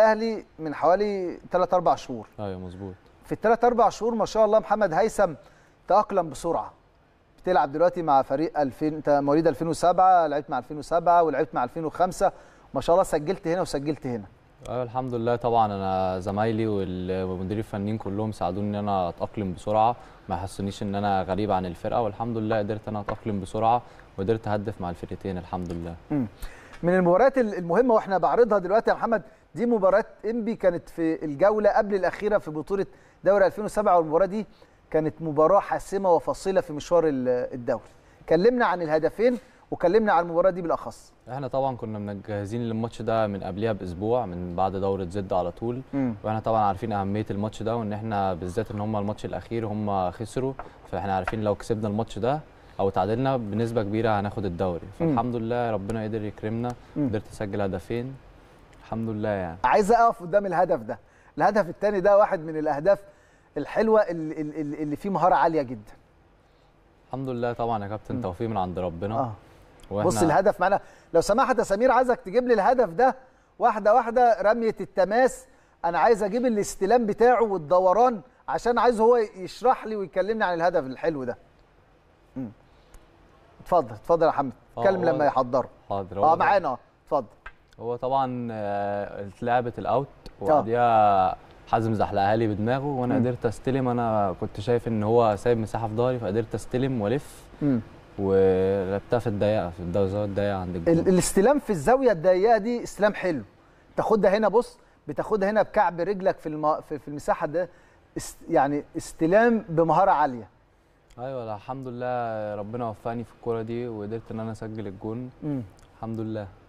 الاهلي من حوالي 3 4 شهور ايوه مظبوط في الثلاث اربع شهور ما شاء الله محمد هيثم تاقلم بسرعه بتلعب دلوقتي مع فريق 2000 انت مواليد 2007 لعبت مع 2007 ولعبت مع 2005 ما شاء الله سجلت هنا وسجلت هنا ايوه الحمد لله طبعا انا زمايلي والمدير الفنيين كلهم ساعدوني ان انا اتاقلم بسرعه ما حسونيش ان انا غريب عن الفرقه والحمد لله قدرت انا اتاقلم بسرعه وقدرت اهدف مع الفرقتين الحمد لله من المباريات المهمه واحنا بعرضها دلوقتي يا محمد دي مباراه انبي كانت في الجوله قبل الاخيره في بطوله دوري 2007 والمباراه دي كانت مباراه حاسمه وفصيله في مشوار الدوري كلمنا عن الهدفين وكلمنا عن المباراه دي بالاخص احنا طبعا كنا مجهزين للماتش ده من قبلها باسبوع من بعد دوره زد على طول م. واحنا طبعا عارفين اهميه الماتش ده وان احنا بالذات ان هم الماتش الاخير هم خسروا فاحنا عارفين لو كسبنا الماتش ده او تعادلنا بنسبه كبيره هناخد الدوري فالحمد لله ربنا قدر يكرمنا قدرت اسجل هدفين الحمد لله يعني عايز اقف قدام الهدف ده الهدف الثاني ده واحد من الاهداف الحلوه اللي, اللي فيه مهاره عاليه جدا الحمد لله طبعا يا كابتن توفيق من عند ربنا آه. بص الهدف معانا لو سمحت يا سمير عايزك تجيب لي الهدف ده واحده واحده رميه التماس انا عايز اجيب الاستلام بتاعه والدوران عشان عايز هو يشرح لي ويكلمني عن الهدف الحلو ده اتفضل اتفضل يا حمد آه، اتكلم لما يحضره حاضر اه معانا اتفضل هو طبعا اتلعبت آه، الاوت آه. وبعديها حازم زحلقها لي بدماغه وانا قدرت استلم انا كنت شايف ان هو سايب مساحه في ظهري فقدرت استلم والف ولعبتها في الضيقه في الزاويه الضيقه عند الجول الاستلام في الزاويه الضيقه دي استلام حلو تاخدها هنا بص بتاخدها هنا بكعب رجلك في الم... في المساحه ده است... يعني استلام بمهاره عاليه ايوه الحمد لله ربنا وفقني في الكوره دي وقدرت ان انا اسجل الجون الحمد لله